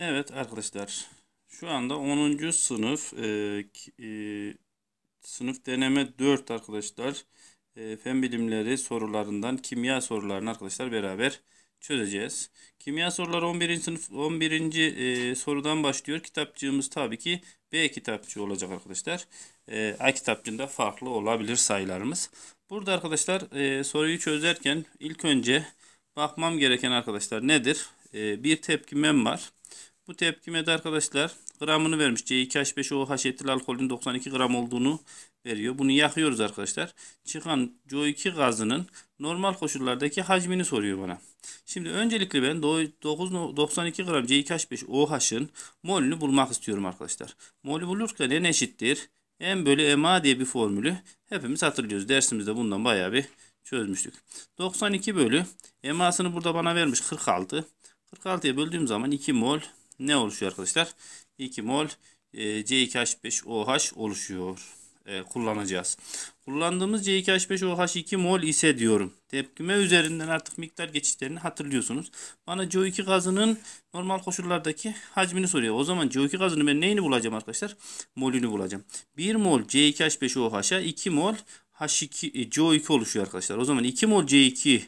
Evet arkadaşlar şu anda 10. sınıf e, e, sınıf deneme 4 arkadaşlar e, fen bilimleri sorularından kimya sorularını arkadaşlar beraber çözeceğiz. Kimya soruları 11. sınıf 11. E, sorudan başlıyor. Kitapçığımız tabii ki B kitapçığı olacak arkadaşlar. E, A kitapçığında farklı olabilir sayılarımız. Burada arkadaşlar e, soruyu çözerken ilk önce bakmam gereken arkadaşlar nedir? E, bir tepkimem var. Bu tepkimede arkadaşlar gramını vermiş. C2H5OH etil alkolün 92 gram olduğunu veriyor. Bunu yakıyoruz arkadaşlar. Çıkan CO2 gazının normal koşullardaki hacmini soruyor bana. Şimdi öncelikle ben 92 gram C2H5OH'ın molünü bulmak istiyorum arkadaşlar. Molü bulurken en eşittir. M bölü MA diye bir formülü hepimiz hatırlıyoruz. Dersimizde bundan bayağı bir çözmüştük. 92 bölü MA'sını burada bana vermiş 46. 46'ya böldüğüm zaman 2 mol ne oluşuyor arkadaşlar? 2 mol e, C2H5OH oluşuyor. E, kullanacağız. Kullandığımız C2H5OH2 mol ise diyorum. Tepkime üzerinden artık miktar geçişlerini hatırlıyorsunuz. Bana CO2 gazının normal koşullardaki hacmini soruyor. O zaman CO2 gazının ben neyini bulacağım arkadaşlar? Molünü bulacağım. 1 mol C2H5OH'a 2 mol H2 e, CO2 oluşuyor arkadaşlar. O zaman 2 mol C2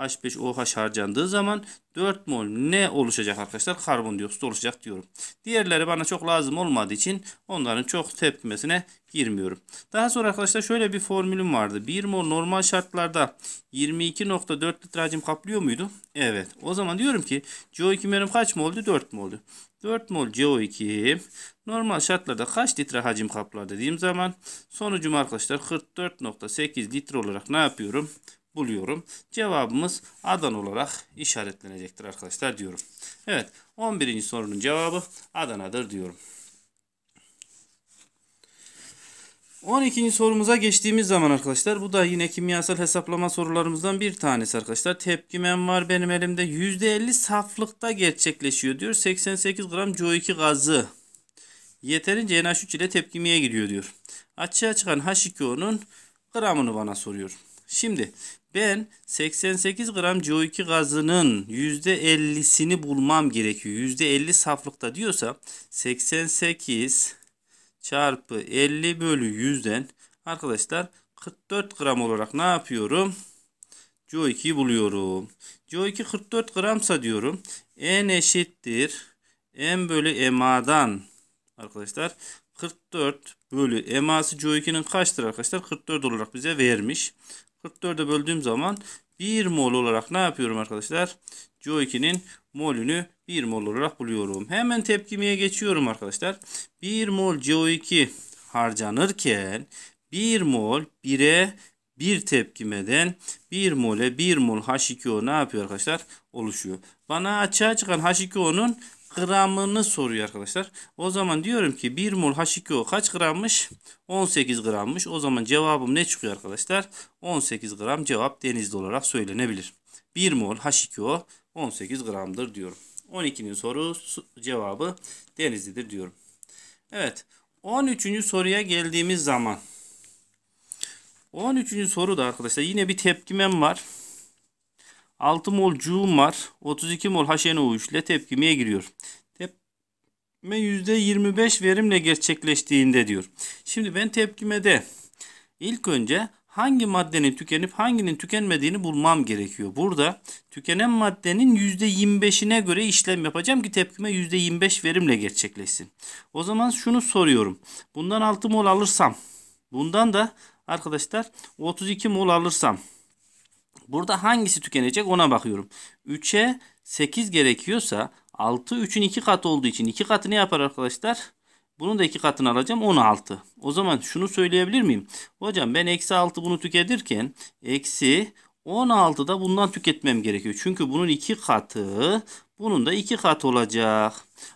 H5OH harcandığı zaman 4 mol ne oluşacak arkadaşlar? Karbondioksit oluşacak diyorum. Diğerleri bana çok lazım olmadığı için onların çok tepkimesine girmiyorum. Daha sonra arkadaşlar şöyle bir formülüm vardı. 1 mol normal şartlarda 22.4 litre hacim kaplıyor muydu? Evet. O zaman diyorum ki CO2 benim kaç moldu? 4 moldu. 4 mol CO2 normal şartlarda kaç litre hacim kaplar dediğim zaman sonucum arkadaşlar 44.8 litre olarak ne yapıyorum? buluyorum. Cevabımız Adana olarak işaretlenecektir arkadaşlar diyorum. Evet 11. sorunun cevabı Adana'dır diyorum. 12. sorumuza geçtiğimiz zaman arkadaşlar bu da yine kimyasal hesaplama sorularımızdan bir tanesi arkadaşlar. Tepkimem var benim elimde %50 saflıkta gerçekleşiyor diyor. 88 gram CO2 gazı yeterince NH3 ile tepkimeye giriyor diyor. Açığa çıkan H2O'nun gramını bana soruyor. Şimdi ben 88 gram CO2 gazının %50'sini bulmam gerekiyor. %50 saflıkta diyorsa 88 çarpı 50 bölü 100'den arkadaşlar 44 gram olarak ne yapıyorum? CO2'yi buluyorum. CO2 44 gramsa diyorum. N eşittir. M bölü MA'dan arkadaşlar 44 bölü eması CO2'nin kaçtır arkadaşlar? 44 olarak bize vermiş. 44'e böldüğüm zaman 1 mol olarak ne yapıyorum arkadaşlar? CO2'nin molünü 1 mol olarak buluyorum. Hemen tepkimeye geçiyorum arkadaşlar. 1 mol CO2 harcanırken 1 mol 1'e 1 tepkimeden 1 mole 1 mol H2O ne yapıyor arkadaşlar? Oluşuyor. Bana açığa çıkan H2O'nun gramını soruyor arkadaşlar. O zaman diyorum ki 1 mol H2O kaç grammış? 18 grammış. O zaman cevabım ne çıkıyor arkadaşlar? 18 gram cevap denizli olarak söylenebilir. 1 mol H2O 18 gramdır diyorum. 12'nin soru cevabı denizlidir diyorum. Evet 13. soruya geldiğimiz zaman 13. da arkadaşlar yine bir tepkimem var. 6 mol cuğum var. 32 mol HNO3 ile tepkimeye giriyor. Tepkime %25 verimle gerçekleştiğinde diyor. Şimdi ben tepkimede ilk önce hangi maddenin tükenip hanginin tükenmediğini bulmam gerekiyor. Burada tükenen maddenin %25'ine göre işlem yapacağım ki tepkime %25 verimle gerçekleşsin. O zaman şunu soruyorum. Bundan 6 mol alırsam, bundan da arkadaşlar 32 mol alırsam Burada hangisi tükenecek ona bakıyorum. 3'e 8 gerekiyorsa 6 3'ün 2 katı olduğu için 2 katı ne yapar arkadaşlar? Bunun da 2 katını alacağım 16. O zaman şunu söyleyebilir miyim? Hocam ben eksi 6 bunu tüketirken eksi 16 da bundan tüketmem gerekiyor. Çünkü bunun 2 katı bunun da 2 katı olacak.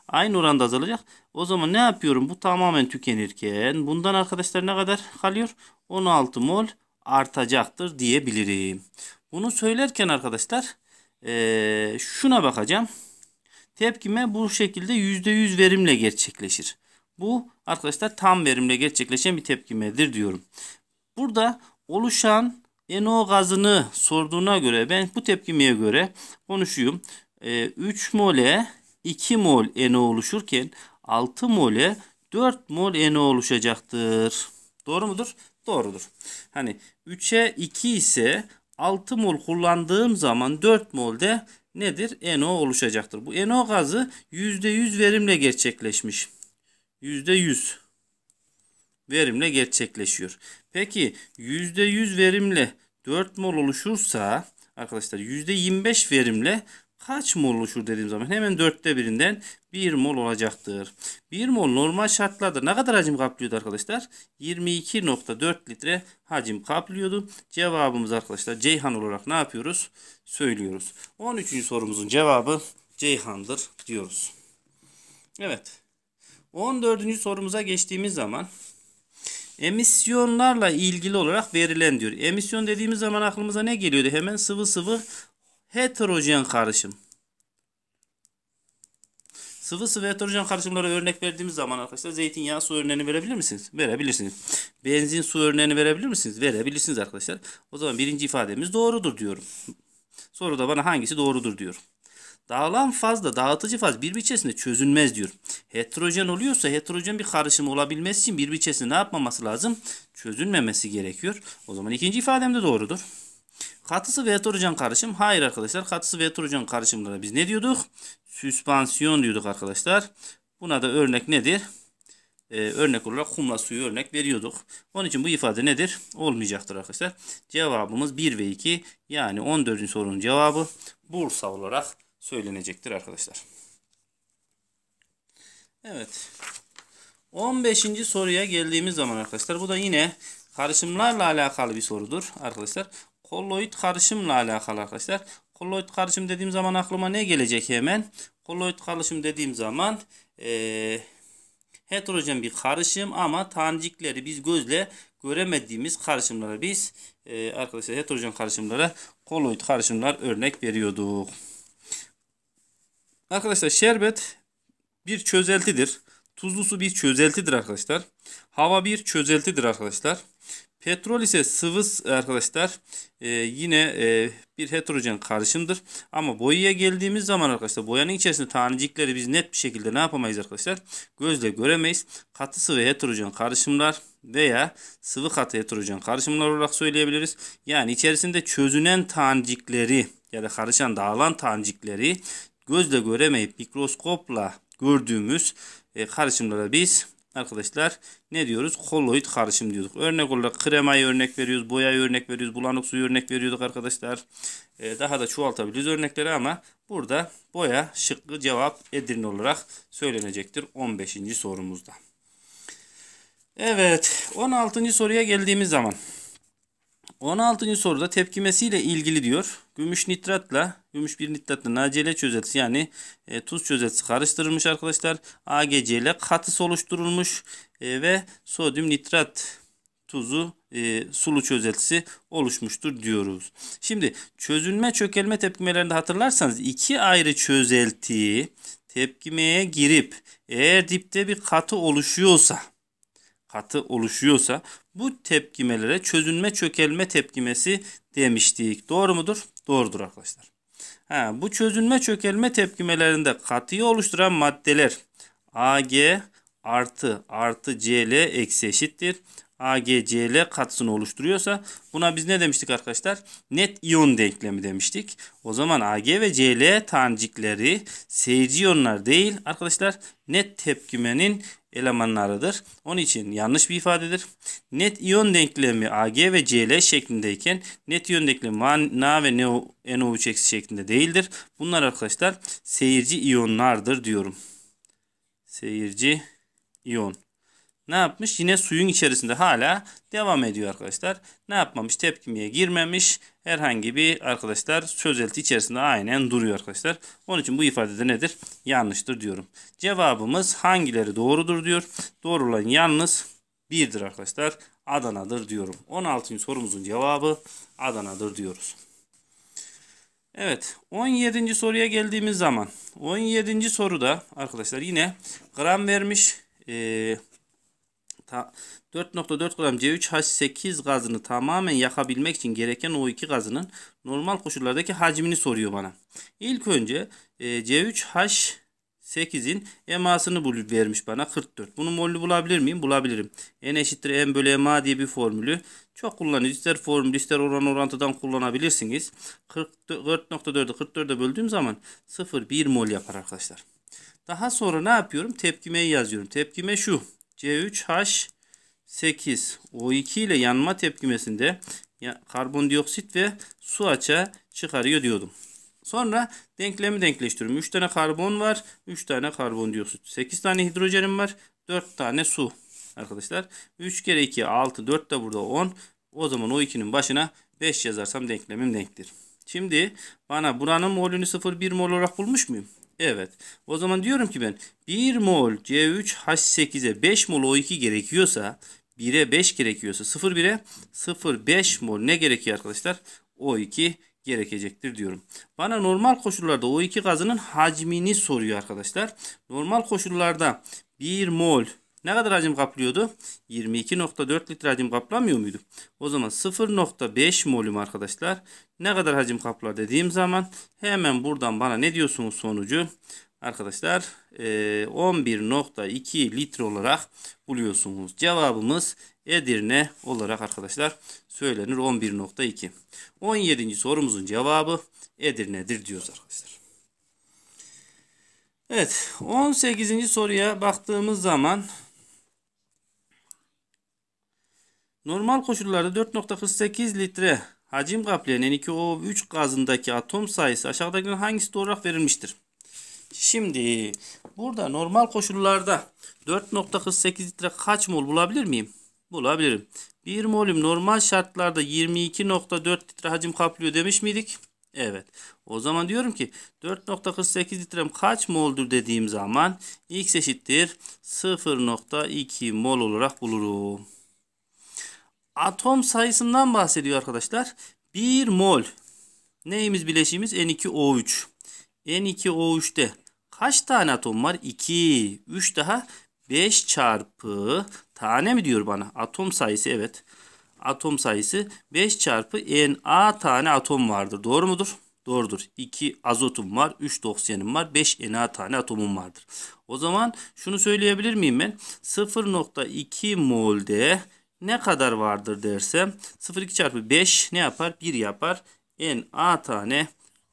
Aynı oranda azalacak. O zaman ne yapıyorum? Bu tamamen tükenirken bundan arkadaşlar ne kadar kalıyor? 16 mol artacaktır diyebilirim. Bunu söylerken arkadaşlar e, şuna bakacağım. Tepkime bu şekilde %100 verimle gerçekleşir. Bu arkadaşlar tam verimle gerçekleşen bir tepkimedir diyorum. Burada oluşan NO gazını sorduğuna göre ben bu tepkimeye göre konuşuyorum. E, 3 mole 2 mol NO oluşurken 6 mole 4 mol NO oluşacaktır. Doğru mudur? Doğrudur. Hani 3'e 2 ise 6 mol kullandığım zaman 4 molde nedir? NO oluşacaktır. Bu NO gazı %100 verimle gerçekleşmiş. %100 verimle gerçekleşiyor. Peki %100 verimle 4 mol oluşursa arkadaşlar %25 verimle kaç mol oluşur dediğim zaman hemen dörtte birinden bir mol olacaktır. Bir mol normal şartlarda ne kadar hacim kaplıyordu arkadaşlar? 22.4 litre hacim kaplıyordu. Cevabımız arkadaşlar Ceyhan olarak ne yapıyoruz? Söylüyoruz. 13. sorumuzun cevabı Ceyhan'dır diyoruz. Evet. 14. sorumuza geçtiğimiz zaman emisyonlarla ilgili olarak verilen diyor. Emisyon dediğimiz zaman aklımıza ne geliyordu? Hemen sıvı sıvı heterojen karışım. Sıvı sıvı heterojen karışımlara örnek verdiğimiz zaman arkadaşlar zeytinyağı su örneğini verebilir misiniz? Verebilirsiniz. Benzin su örneğini verebilir misiniz? Verebilirsiniz arkadaşlar. O zaman birinci ifademiz doğrudur diyorum. Soru da bana hangisi doğrudur diyor. Dağılan faz dağıtıcı faz birbiri içerisinde çözünmez diyor. Heterojen oluyorsa heterojen bir karışım olabilmesi için birbiri içerisinde ne yapmaması lazım? Çözünmemesi gerekiyor. O zaman ikinci ifadem de doğrudur. Katısı ve heterojen karışım. Hayır arkadaşlar. Katısı ve heterojen karışımlara biz ne diyorduk? Süspansiyon diyorduk arkadaşlar. Buna da örnek nedir? Ee, örnek olarak kumla suyu örnek veriyorduk. Onun için bu ifade nedir? Olmayacaktır arkadaşlar. Cevabımız 1 ve 2 yani 14. sorunun cevabı Bursa olarak söylenecektir arkadaşlar. Evet. 15. soruya geldiğimiz zaman arkadaşlar bu da yine karışımlarla alakalı bir sorudur arkadaşlar. Kolloid karışımla alakalı arkadaşlar. Kolloid karışım dediğim zaman aklıma ne gelecek hemen? Kolloid karışım dediğim zaman e, heterojen bir karışım ama tanecikleri biz gözle göremediğimiz karışımlara biz e, arkadaşlar heterojen karışımlara kolloid karışımlar örnek veriyorduk. Arkadaşlar şerbet bir çözeltidir. Tuzlu su bir çözeltidir arkadaşlar. Hava bir çözeltidir arkadaşlar. Petrol ise sıvı arkadaşlar e, yine e, bir heterojen karışımdır. Ama boyaya geldiğimiz zaman arkadaşlar boyanın içerisinde tanecikleri biz net bir şekilde ne yapamayız arkadaşlar? Gözle göremeyiz. Katı sıvı heterojen karışımlar veya sıvı katı heterojen karışımlar olarak söyleyebiliriz. Yani içerisinde çözünen tanecikleri ya da karışan dağılan tanecikleri gözle göremeyip mikroskopla gördüğümüz e, karışımlara biz arkadaşlar ne diyoruz? Kolloid karışım diyorduk. Örnek olarak kremayı örnek veriyoruz, boyayı örnek veriyoruz, bulanık suyu örnek veriyorduk arkadaşlar. Ee, daha da çoğaltabiliriz örnekleri ama burada boya şıkkı cevap Edirne olarak söylenecektir 15. sorumuzda. Evet 16. soruya geldiğimiz zaman 16. soruda tepkimesiyle ilgili diyor. Gümüş nitratla, gümüş bir nitratla NaCl çözeltisi yani e, tuz çözeltisi karıştırılmış arkadaşlar. AgC ile katısı oluşturulmuş e, ve sodyum nitrat tuzu e, sulu çözeltisi oluşmuştur diyoruz. Şimdi çözülme çökelme tepkimelerinde hatırlarsanız iki ayrı çözelti tepkimeye girip eğer dipte bir katı oluşuyorsa katı oluşuyorsa bu tepkimelere çözünme çökelme tepkimesi demiştik. Doğru mudur? Doğrudur arkadaşlar. Ha, bu çözünme çökelme tepkimelerinde katıyı oluşturan maddeler AG artı artı CL eksi eşittir. AgCl katısını oluşturuyorsa buna biz ne demiştik arkadaşlar? Net iyon denklemi demiştik. O zaman Ag ve Cl tanecikleri seyirci iyonlar değil arkadaşlar net tepkimenin elemanlarıdır. Onun için yanlış bir ifadedir. Net iyon denklemi Ag ve Cl şeklindeyken net iyon denklemi Na ve NO3 eksi şeklinde değildir. Bunlar arkadaşlar seyirci iyonlardır diyorum. Seyirci iyon ne yapmış? Yine suyun içerisinde hala devam ediyor arkadaşlar. Ne yapmamış? Tepkimeye girmemiş. Herhangi bir arkadaşlar sözelti içerisinde aynen duruyor arkadaşlar. Onun için bu ifadede nedir? Yanlıştır diyorum. Cevabımız hangileri doğrudur diyor. Doğru olan yalnız birdir arkadaşlar. Adana'dır diyorum. 16. sorumuzun cevabı Adana'dır diyoruz. Evet 17. soruya geldiğimiz zaman 17. soruda arkadaşlar yine gram vermiş. Ee, 4.4 gram C3H8 gazını tamamen yakabilmek için gereken O2 gazının normal koşullardaki hacmini soruyor bana. İlk önce e, C3H 8'in emasını bulup vermiş bana 44. Bunu molü bulabilir miyim? Bulabilirim. N eşittir M bölü ema diye bir formülü. Çok kullanın. İster formül ister oran orantıdan kullanabilirsiniz. 44.4'ü 44'e böldüğüm zaman 0,1 mol yapar arkadaşlar. Daha sonra ne yapıyorum? Tepkimeyi yazıyorum. Tepkime şu. C3H 8 O2 ile yanma tepkimesinde karbondioksit ve su açığa çıkarıyor diyordum. Sonra denklemi denkleştiriyorum. 3 tane karbon var, 3 tane karbondioksit. 8 tane hidrojenim var, 4 tane su arkadaşlar. 3 kere 2 6, 4 de burada 10. O zaman o 2'nin başına 5 yazarsam denklemim denktir. Şimdi bana buranın molünü 0,1 mol olarak bulmuş muyum? Evet. O zaman diyorum ki ben 1 mol C3H8'e 5 mol O2 gerekiyorsa 1'e 5 gerekiyorsa 0 1'e 0,5 mol ne gerekiyor arkadaşlar? O2 gerekecektir diyorum. Bana normal koşullarda O2 gazının hacmini soruyor arkadaşlar. Normal koşullarda 1 mol ne kadar hacim kaplıyordu? 22.4 litre hacim kaplamıyor muydu? O zaman 0.5 molüm arkadaşlar. Ne kadar hacim kaplar dediğim zaman hemen buradan bana ne diyorsunuz sonucu? Arkadaşlar 11.2 e, litre olarak buluyorsunuz. Cevabımız Edirne olarak arkadaşlar söylenir 11.2. 17. sorumuzun cevabı Edirne'dir diyoruz arkadaşlar. Evet 18. soruya baktığımız zaman Normal koşullarda 4.48 litre hacim kaplayan N2O3 gazındaki atom sayısı aşağıdakilerin hangisi olarak verilmiştir? Şimdi burada normal koşullarda 4.48 litre kaç mol bulabilir miyim? Bulabilirim. 1 molüm normal şartlarda 22.4 litre hacim kaplıyor demiş miydik? Evet. O zaman diyorum ki 4.48 litrem kaç moldur dediğim zaman x eşittir 0.2 mol olarak bulurum atom sayısından bahsediyor arkadaşlar. 1 mol. Neyimiz bileşiğimiz? N2O3. N2O3'te kaç tane atom var? 2. 3 daha 5 çarpı tane mi diyor bana? Atom sayısı evet. Atom sayısı 5 çarpı Na tane atom vardır. Doğru mudur? Doğrudur. 2 azotum var, 3 oksijenim var, 5 Na tane atomum vardır. O zaman şunu söyleyebilir miyim ben? 0.2 molde ne kadar vardır dersem 0,2 çarpı 5 ne yapar? 1 yapar. N A tane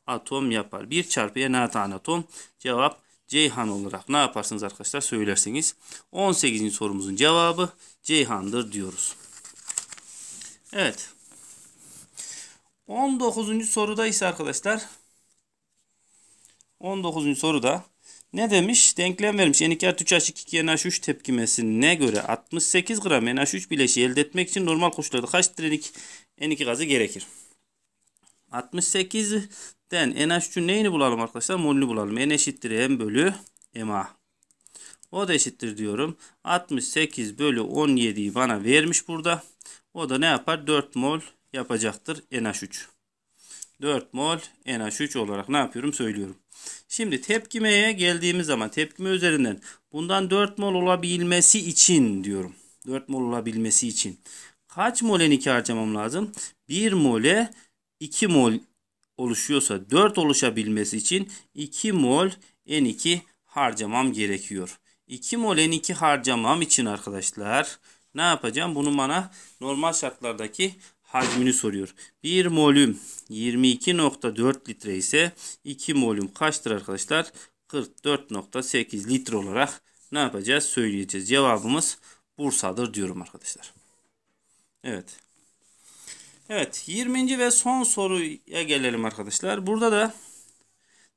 atom yapar. 1 çarpı N A tane atom cevap Ceyhan olarak ne yaparsınız arkadaşlar söylerseniz 18. sorumuzun cevabı Ceyhan'dır diyoruz. Evet. 19. soruda ise arkadaşlar 19. soruda ne demiş? Denklem vermiş. N2 3 H2 NH3 tepkimesine göre 68 gram NH3 bileşiği elde etmek için normal koşullarda kaç litrelik N2 gazı gerekir? 68'den NH3'ün neyini bulalım arkadaşlar? Molünü bulalım. N eşittir M bölü MA. O da eşittir diyorum. 68 bölü 17'yi bana vermiş burada. O da ne yapar? 4 mol yapacaktır NH3. 4 mol NH3 olarak ne yapıyorum? Söylüyorum. Şimdi tepkimeye geldiğimiz zaman tepkime üzerinden bundan 4 mol olabilmesi için diyorum. 4 mol olabilmesi için. Kaç mol N2 harcamam lazım? 1 mole 2 mol oluşuyorsa 4 oluşabilmesi için 2 mol N2 harcamam gerekiyor. 2 mol N2 harcamam için arkadaşlar ne yapacağım? Bunu bana normal şartlardaki hacmini soruyor. 1 molüm 22.4 litre ise 2 molüm kaçtır arkadaşlar? 44.8 litre olarak ne yapacağız? Söyleyeceğiz. Cevabımız Bursa'dır diyorum arkadaşlar. Evet. Evet 20. ve son soruya gelelim arkadaşlar. Burada da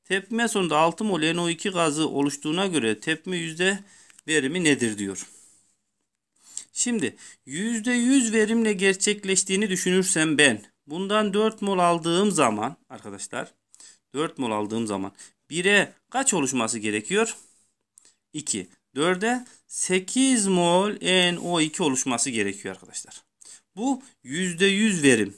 tepme sonunda 6 mol NO2 gazı oluştuğuna göre tepme yüzde verimi nedir diyor. Şimdi %100 verimle gerçekleştiğini düşünürsem ben bundan 4 mol aldığım zaman arkadaşlar 4 mol aldığım zaman 1'e kaç oluşması gerekiyor? 2. 4'e 8 mol NO2 oluşması gerekiyor arkadaşlar. Bu %100 verim.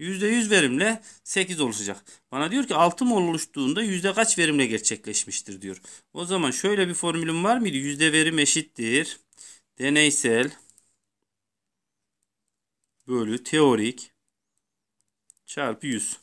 %100 verimle 8 oluşacak. Bana diyor ki 6 mol oluştuğunda yüzde kaç verimle gerçekleşmiştir diyor. O zaman şöyle bir formülüm var mıydı? Yüzde verim eşittir. Deneysel bölü teorik çarpı 100.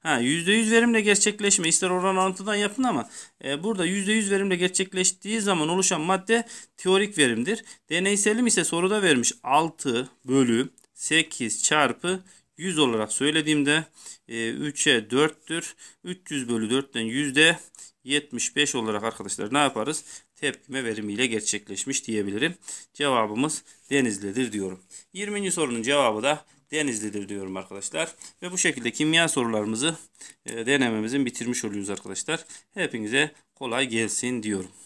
Ha, %100 verimle gerçekleşme ister oran orantıdan yapın ama e, burada %100 verimle gerçekleştiği zaman oluşan madde teorik verimdir. Deneyselim ise soruda vermiş 6 bölü 8 çarpı 100 olarak söylediğimde 3'e 4'tür. 300 bölü 4'ten yüzde 75 olarak arkadaşlar ne yaparız? Tepkime verimiyle gerçekleşmiş diyebilirim. Cevabımız Denizli'dir diyorum. 20. sorunun cevabı da Denizli'dir diyorum arkadaşlar. Ve bu şekilde kimya sorularımızı e, denememizin bitirmiş oluyoruz arkadaşlar. Hepinize kolay gelsin diyorum.